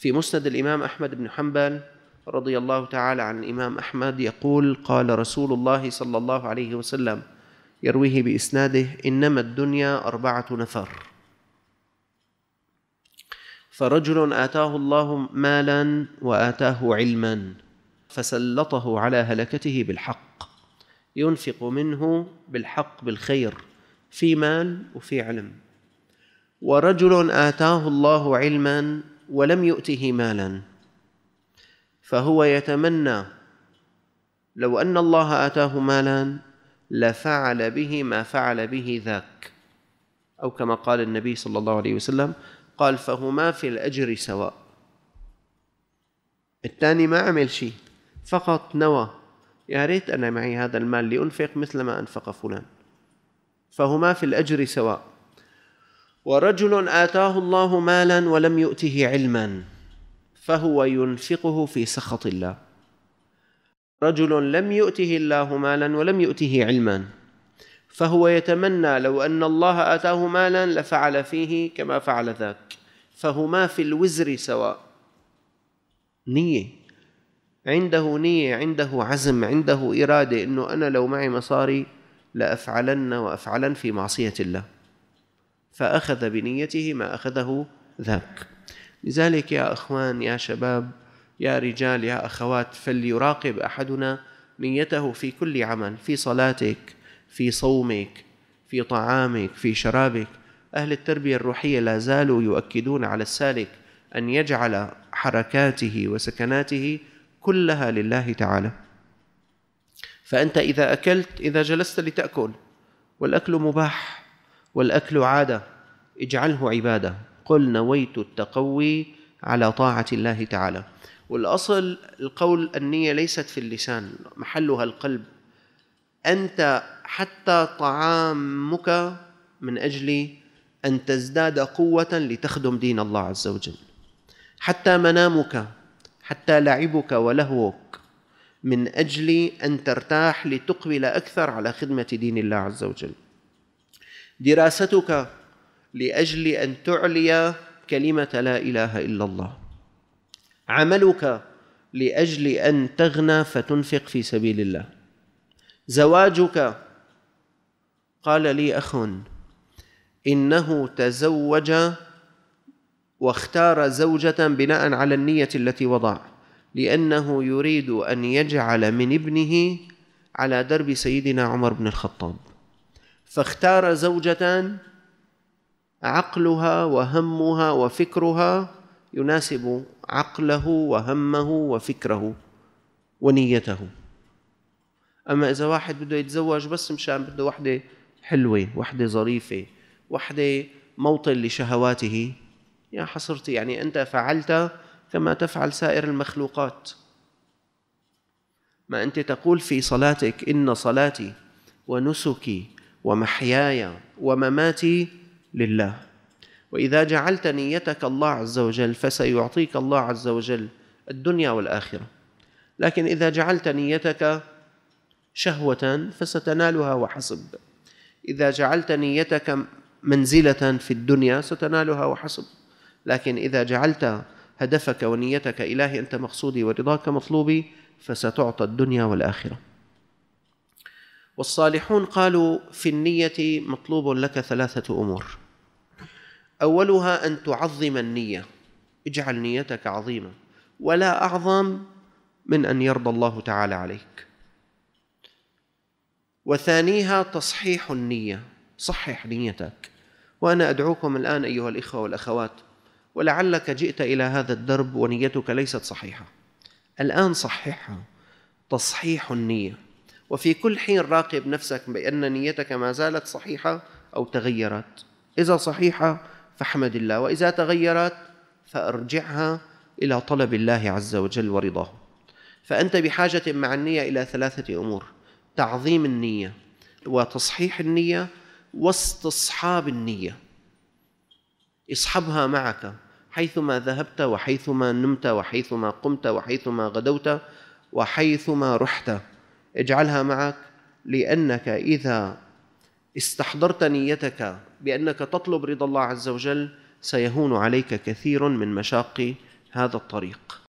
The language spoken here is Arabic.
في مسند الإمام أحمد بن حنبل رضي الله تعالى عن الإمام أحمد يقول قال رسول الله صلى الله عليه وسلم يرويه بإسناده إنما الدنيا أربعة نفر فرجل آتاه الله مالا وآتاه علما فسلطه على هلكته بالحق ينفق منه بالحق بالخير في مال وفي علم ورجل آتاه الله علما ولم يؤته مالا فهو يتمنى لو ان الله اتاه مالا لفعل به ما فعل به ذاك او كما قال النبي صلى الله عليه وسلم قال فهما في الاجر سواء الثاني ما عمل شيء فقط نوى يا ريت انا معي هذا المال لانفق مثل ما انفق فلان فهما في الاجر سواء ورجل آتاه الله مالا ولم يؤته علما فهو ينفقه في سخط الله رجل لم يؤته الله مالا ولم يؤته علما فهو يتمنى لو أن الله آتاه مالا لفعل فيه كما فعل ذاك فهما في الوزر سواء نية عنده نية عنده عزم عنده إرادة أنه أنا لو معي مصاري لأفعلن وأفعلن في معصية الله فأخذ بنيته ما أخذه ذاك لذلك يا أخوان يا شباب يا رجال يا أخوات فليراقب أحدنا نيته في كل عمل في صلاتك في صومك في طعامك في شرابك أهل التربية الروحية لا زالوا يؤكدون على السالك أن يجعل حركاته وسكناته كلها لله تعالى فأنت إذا أكلت إذا جلست لتأكل والأكل مباح والأكل عادة اجعله عبادة قل نويت التقوي على طاعة الله تعالى والأصل القول النية ليست في اللسان محلها القلب أنت حتى طعامك من أجل أن تزداد قوة لتخدم دين الله عز وجل حتى منامك حتى لعبك ولهوك من أجل أن ترتاح لتقبل أكثر على خدمة دين الله عز وجل دراستك لاجل ان تعلي كلمه لا اله الا الله عملك لاجل ان تغنى فتنفق في سبيل الله زواجك قال لي اخ انه تزوج واختار زوجه بناء على النيه التي وضع لانه يريد ان يجعل من ابنه على درب سيدنا عمر بن الخطاب فاختار زوجة عقلها وهمها وفكرها يناسب عقله وهمه وفكره ونيته اما اذا واحد بده يتزوج بس مشان بده وحده حلوه وحده ظريفه وحده موطن لشهواته يا حسرتي يعني انت فعلت كما تفعل سائر المخلوقات ما انت تقول في صلاتك ان صلاتي ونسكي ومحياي ومماتي لله واذا جعلت نيتك الله عز وجل فسيعطيك الله عز وجل الدنيا والاخره لكن اذا جعلت نيتك شهوه فستنالها وحسب اذا جعلت نيتك منزله في الدنيا ستنالها وحسب لكن اذا جعلت هدفك ونيتك الهي انت مقصودي ورضاك مطلوبي فستعطى الدنيا والاخره والصالحون قالوا في النية مطلوب لك ثلاثة أمور أولها أن تعظم النية اجعل نيتك عظيمة ولا أعظم من أن يرضى الله تعالى عليك وثانيها تصحيح النية صحح نيتك وأنا أدعوكم الآن أيها الإخوة والأخوات ولعلك جئت إلى هذا الدرب ونيتك ليست صحيحة الآن صححها تصحيح النية وفي كل حين راقب نفسك بأن نيتك ما زالت صحيحة أو تغيرت إذا صحيحة فاحمد الله وإذا تغيرت فأرجعها إلى طلب الله عز وجل ورضاه فأنت بحاجة مع النية إلى ثلاثة أمور تعظيم النية وتصحيح النية واستصحاب النية اصحبها معك حيثما ذهبت وحيثما نمت وحيثما قمت وحيثما غدوت وحيثما رحت اجعلها معك لأنك إذا استحضرت نيتك بأنك تطلب رضا الله عز وجل سيهون عليك كثير من مشاق هذا الطريق